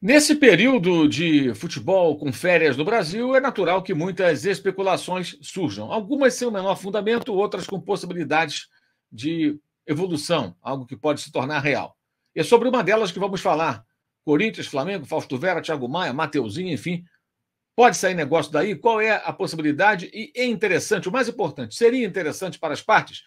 Nesse período de futebol com férias no Brasil, é natural que muitas especulações surjam. Algumas sem o menor fundamento, outras com possibilidades de evolução, algo que pode se tornar real. E é sobre uma delas que vamos falar. Corinthians, Flamengo, Fausto Vera, Thiago Maia, Mateuzinho, enfim. Pode sair negócio daí? Qual é a possibilidade? E é interessante, o mais importante, seria interessante para as partes?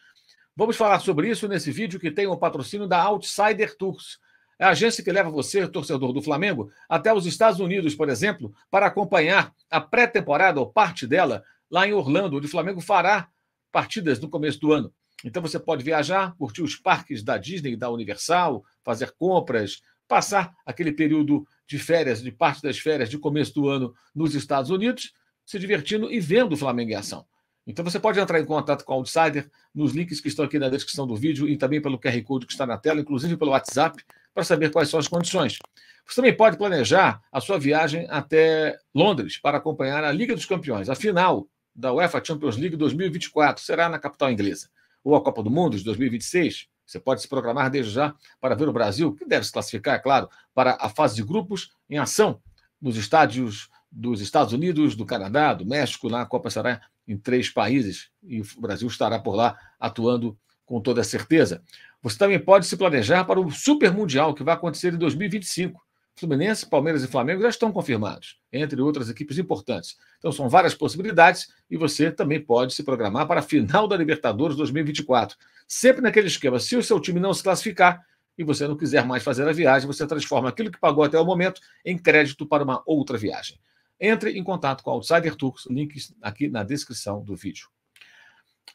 Vamos falar sobre isso nesse vídeo que tem o patrocínio da Outsider Tours é a agência que leva você, torcedor do Flamengo, até os Estados Unidos, por exemplo, para acompanhar a pré-temporada ou parte dela lá em Orlando, onde o Flamengo fará partidas no começo do ano. Então você pode viajar, curtir os parques da Disney e da Universal, fazer compras, passar aquele período de férias, de parte das férias de começo do ano nos Estados Unidos, se divertindo e vendo o Flamengo em ação. Então você pode entrar em contato com o Outsider nos links que estão aqui na descrição do vídeo e também pelo QR Code que está na tela, inclusive pelo WhatsApp, para saber quais são as condições. Você também pode planejar a sua viagem até Londres para acompanhar a Liga dos Campeões, a final da UEFA Champions League 2024, será na capital inglesa. Ou a Copa do Mundo de 2026, você pode se programar desde já para ver o Brasil, que deve se classificar, é claro, para a fase de grupos em ação nos estádios dos Estados Unidos, do Canadá, do México, na Copa será em três países e o Brasil estará por lá atuando com toda certeza. Você também pode se planejar para o Super Mundial que vai acontecer em 2025. Fluminense, Palmeiras e Flamengo já estão confirmados, entre outras equipes importantes. Então são várias possibilidades e você também pode se programar para a final da Libertadores 2024. Sempre naquele esquema, se o seu time não se classificar e você não quiser mais fazer a viagem, você transforma aquilo que pagou até o momento em crédito para uma outra viagem. Entre em contato com a Outsider Turks, links aqui na descrição do vídeo.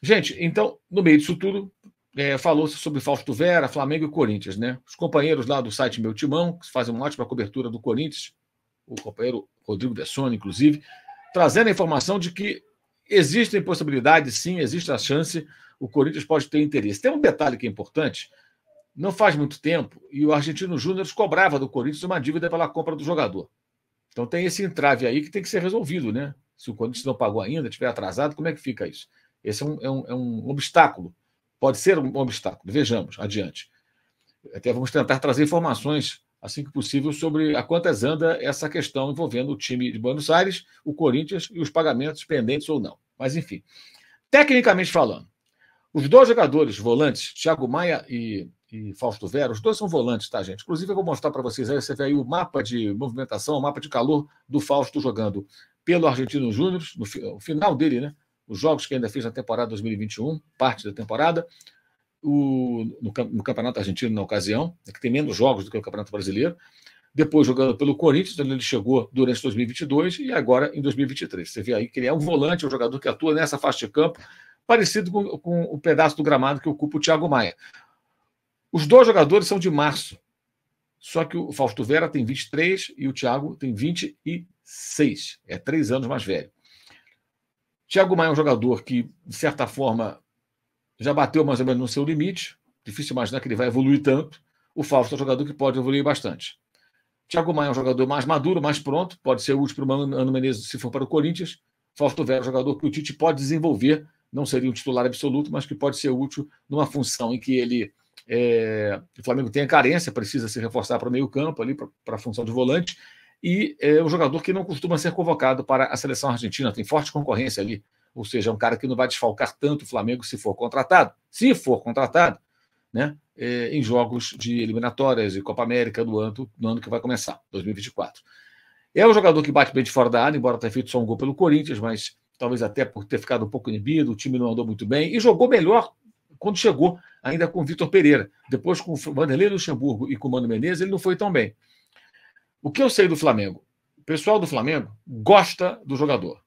Gente, então, no meio disso tudo, é, falou-se sobre Fausto Vera, Flamengo e Corinthians, né? Os companheiros lá do site Meu Timão, que fazem uma ótima cobertura do Corinthians, o companheiro Rodrigo Bessoni, inclusive, trazendo a informação de que existem possibilidades, sim, existe a chance, o Corinthians pode ter interesse. Tem um detalhe que é importante, não faz muito tempo, e o Argentino Júnior cobrava do Corinthians uma dívida pela compra do jogador. Então tem esse entrave aí que tem que ser resolvido, né? Se o Corinthians não pagou ainda, estiver atrasado, como é que fica isso? Esse é um, é um, é um obstáculo. Pode ser um obstáculo. Vejamos, adiante. Até vamos tentar trazer informações, assim que possível, sobre a quantas é anda essa questão envolvendo o time de Buenos Aires, o Corinthians e os pagamentos pendentes ou não. Mas, enfim. Tecnicamente falando, os dois jogadores, volantes, Thiago Maia e e Fausto Vera. Os dois são volantes, tá, gente? Inclusive, eu vou mostrar para vocês aí. Você vê aí o mapa de movimentação, o mapa de calor do Fausto jogando pelo Argentino Júnior, no final dele, né? Os jogos que ainda fez na temporada 2021, parte da temporada, o, no, no Campeonato Argentino, na ocasião, né, que tem menos jogos do que o Campeonato Brasileiro. Depois, jogando pelo Corinthians, onde ele chegou durante 2022 e agora em 2023. Você vê aí que ele é um volante, um jogador que atua nessa faixa de campo, parecido com, com o pedaço do gramado que ocupa o Thiago Maia. Os dois jogadores são de março. Só que o Fausto Vera tem 23 e o Thiago tem 26. É três anos mais velho. Thiago Maia é um jogador que, de certa forma, já bateu mais ou menos no seu limite. Difícil imaginar que ele vai evoluir tanto. O Fausto é um jogador que pode evoluir bastante. Thiago Maia é um jogador mais maduro, mais pronto, pode ser útil para o Mano Menezes se for para o Corinthians. Fausto Vera é um jogador que o Tite pode desenvolver, não seria um titular absoluto, mas que pode ser útil numa função em que ele é, o Flamengo tem a carência, precisa se reforçar para o meio-campo ali, para a função de volante. E é um jogador que não costuma ser convocado para a seleção argentina, tem forte concorrência ali. Ou seja, é um cara que não vai desfalcar tanto o Flamengo se for contratado. Se for contratado, né? É, em jogos de eliminatórias e Copa América do ano, do ano que vai começar, 2024. É um jogador que bate bem de fora da área, embora tenha feito só um gol pelo Corinthians, mas talvez até por ter ficado um pouco inibido, o time não andou muito bem e jogou melhor quando chegou ainda com o Vitor Pereira. Depois, com o Vanderlei Luxemburgo e com o Mano Menezes, ele não foi tão bem. O que eu sei do Flamengo? O pessoal do Flamengo gosta do jogador.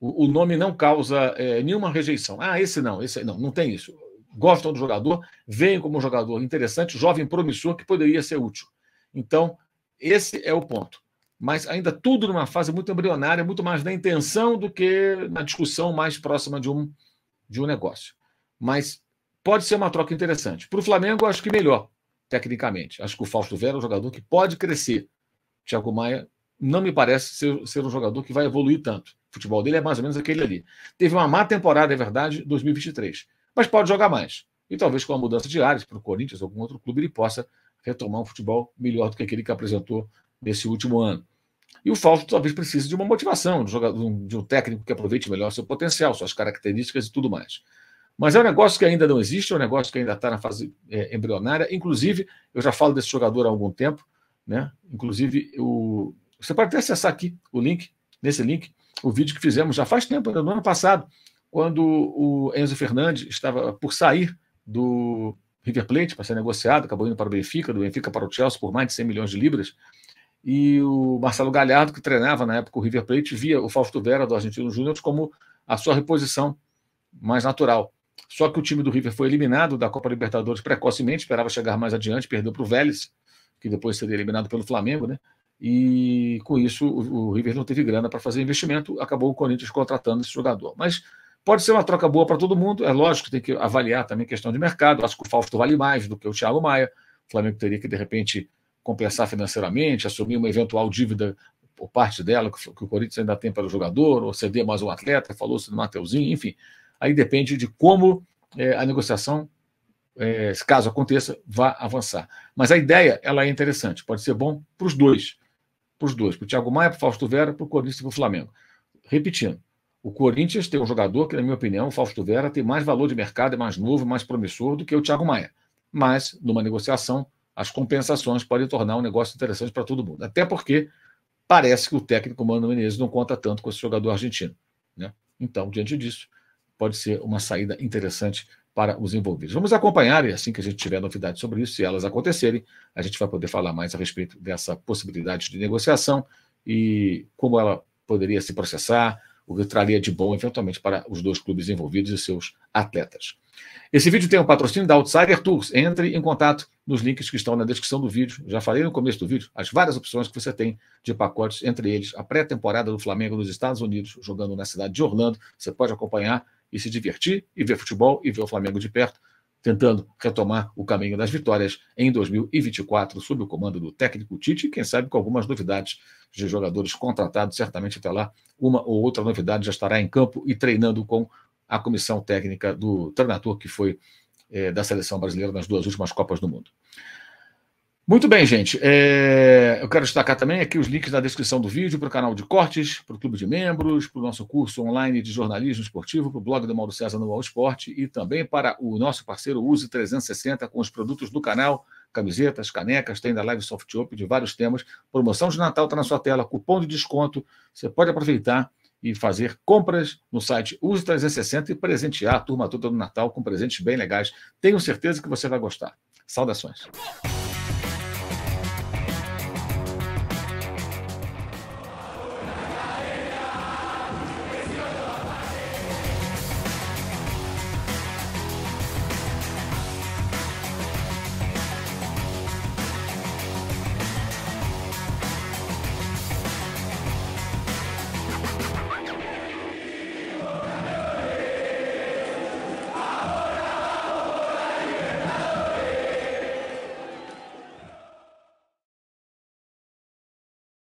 O, o nome não causa é, nenhuma rejeição. Ah, esse não, esse não, não tem isso. Gostam do jogador, veem como um jogador interessante, jovem, promissor, que poderia ser útil. Então, esse é o ponto. Mas ainda tudo numa fase muito embrionária, muito mais na intenção do que na discussão mais próxima de um, de um negócio. Mas pode ser uma troca interessante. Para o Flamengo, acho que melhor, tecnicamente. Acho que o Fausto Vera é um jogador que pode crescer. Thiago Maia não me parece ser, ser um jogador que vai evoluir tanto. O futebol dele é mais ou menos aquele ali. Teve uma má temporada, é verdade, 2023, mas pode jogar mais. E talvez com a mudança de áreas para o Corinthians ou algum outro clube, ele possa retomar um futebol melhor do que aquele que apresentou nesse último ano. E o Fausto talvez precise de uma motivação, de um, jogador, de um técnico que aproveite melhor seu potencial, suas características e tudo mais. Mas é um negócio que ainda não existe, é um negócio que ainda está na fase é, embrionária. Inclusive, eu já falo desse jogador há algum tempo, né? Inclusive, o... você pode até acessar aqui o link, nesse link, o vídeo que fizemos já faz tempo, no ano passado, quando o Enzo Fernandes estava por sair do River Plate para ser negociado, acabou indo para o Benfica, do Benfica para o Chelsea por mais de 100 milhões de libras. E o Marcelo Galhardo, que treinava na época o River Plate, via o Fausto Vera do Argentino Júnior como a sua reposição mais natural. Só que o time do River foi eliminado da Copa Libertadores precocemente, esperava chegar mais adiante, perdeu para o Vélez, que depois seria eliminado pelo Flamengo, né? E com isso o, o River não teve grana para fazer investimento, acabou o Corinthians contratando esse jogador. Mas pode ser uma troca boa para todo mundo, é lógico, tem que avaliar também questão de mercado. Acho que o Fausto vale mais do que o Thiago Maia. O Flamengo teria que, de repente, compensar financeiramente, assumir uma eventual dívida por parte dela, que o Corinthians ainda tem para o jogador, ou ceder mais um atleta, falou-se do Mateuzinho, enfim. Aí depende de como é, a negociação, é, caso aconteça, vá avançar. Mas a ideia ela é interessante, pode ser bom para os dois. Para os dois, para o Thiago Maia, para o Fausto Vera, para o Corinthians e para o Flamengo. Repetindo, o Corinthians tem um jogador que, na minha opinião, o Fausto Vera tem mais valor de mercado, é mais novo, mais promissor do que o Thiago Maia. Mas, numa negociação, as compensações podem tornar um negócio interessante para todo mundo. Até porque parece que o técnico Mano Menezes não conta tanto com esse jogador argentino. Né? Então, diante disso, pode ser uma saída interessante para os envolvidos. Vamos acompanhar e assim que a gente tiver novidades sobre isso, se elas acontecerem, a gente vai poder falar mais a respeito dessa possibilidade de negociação e como ela poderia se processar, o que traria de bom eventualmente para os dois clubes envolvidos e seus atletas. Esse vídeo tem o um patrocínio da Outsider Tours. Entre em contato nos links que estão na descrição do vídeo. Já falei no começo do vídeo as várias opções que você tem de pacotes, entre eles a pré-temporada do Flamengo nos Estados Unidos, jogando na cidade de Orlando. Você pode acompanhar e se divertir e ver futebol e ver o Flamengo de perto, tentando retomar o caminho das vitórias em 2024 sob o comando do técnico Tite e quem sabe com algumas novidades de jogadores contratados, certamente até lá uma ou outra novidade já estará em campo e treinando com a comissão técnica do treinador que foi é, da seleção brasileira nas duas últimas Copas do Mundo. Muito bem, gente. É... Eu quero destacar também aqui os links na descrição do vídeo para o canal de cortes, para o clube de membros, para o nosso curso online de jornalismo esportivo, para o blog do Mauro César no All Esporte e também para o nosso parceiro Use 360 com os produtos do canal, camisetas, canecas, tem da Live Soft Op de vários temas. Promoção de Natal está na sua tela, cupom de desconto. Você pode aproveitar e fazer compras no site Use 360 e presentear a turma toda do Natal com presentes bem legais. Tenho certeza que você vai gostar. Saudações.